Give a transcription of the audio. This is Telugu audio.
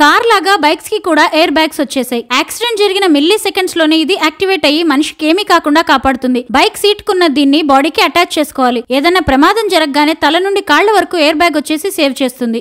కార్ లాగా బైక్స్ కి కూడా ఎయిర్ బ్యాగ్స్ వచ్చేసాయి యాక్సిడెంట్ జరిగిన మిల్లీ సెకండ్స్ లోనే ఇది యాక్టివేట్ అయ్యి మనిషికి ఏమీ కాకుండా కాపాడుతుంది బైక్ సీట్ కున్న దీన్ని బాడీకి అటాచ్ చేసుకోవాలి ఏదైనా ప్రమాదం జరగగానే తల నుండి కాళ్ల వరకు ఎయిర్ బ్యాగ్ వచ్చేసి సేవ్ చేస్తుంది